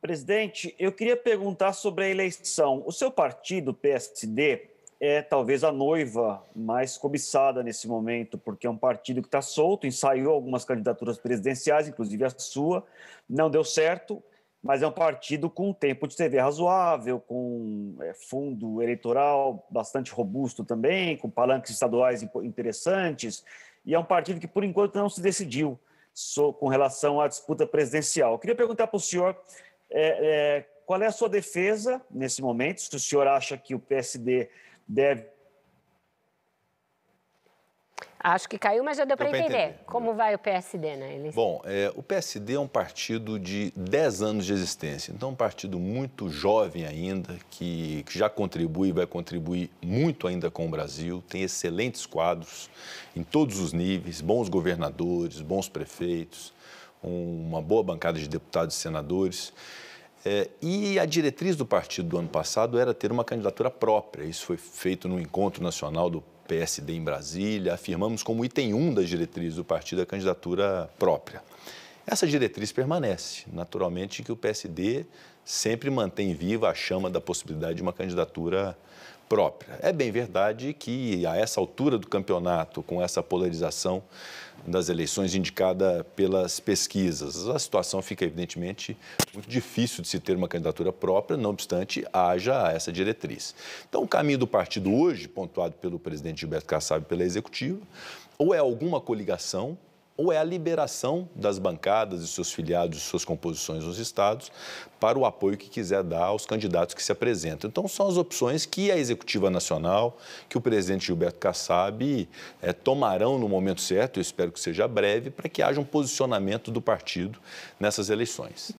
Presidente, eu queria perguntar sobre a eleição. O seu partido, PSD, é talvez a noiva mais cobiçada nesse momento, porque é um partido que está solto, ensaiou algumas candidaturas presidenciais, inclusive a sua, não deu certo, mas é um partido com tempo de TV razoável, com é, fundo eleitoral bastante robusto também, com palanques estaduais interessantes, e é um partido que, por enquanto, não se decidiu com relação à disputa presidencial. Eu queria perguntar para o senhor é, é, qual é a sua defesa nesse momento? Se o senhor acha que o PSD deve. Acho que caiu, mas já deu para entender. entender. Como vai o PSD né? Bom, é, o PSD é um partido de 10 anos de existência, então é um partido muito jovem ainda, que, que já contribui, e vai contribuir muito ainda com o Brasil, tem excelentes quadros em todos os níveis, bons governadores, bons prefeitos, uma boa bancada de deputados e senadores. É, e a diretriz do partido do ano passado era ter uma candidatura própria. Isso foi feito no encontro nacional do PSD em Brasília. Afirmamos como item 1 um da diretriz do partido a candidatura própria. Essa diretriz permanece. Naturalmente que o PSD sempre mantém viva a chama da possibilidade de uma candidatura própria. É bem verdade que, a essa altura do campeonato, com essa polarização das eleições indicada pelas pesquisas, a situação fica, evidentemente, muito difícil de se ter uma candidatura própria, não obstante, haja essa diretriz. Então, o caminho do partido hoje, pontuado pelo presidente Gilberto Kassab e pela executiva, ou é alguma coligação ou é a liberação das bancadas e seus filiados e suas composições nos estados para o apoio que quiser dar aos candidatos que se apresentam. Então, são as opções que a Executiva Nacional, que o presidente Gilberto Kassab é, tomarão no momento certo, eu espero que seja breve, para que haja um posicionamento do partido nessas eleições.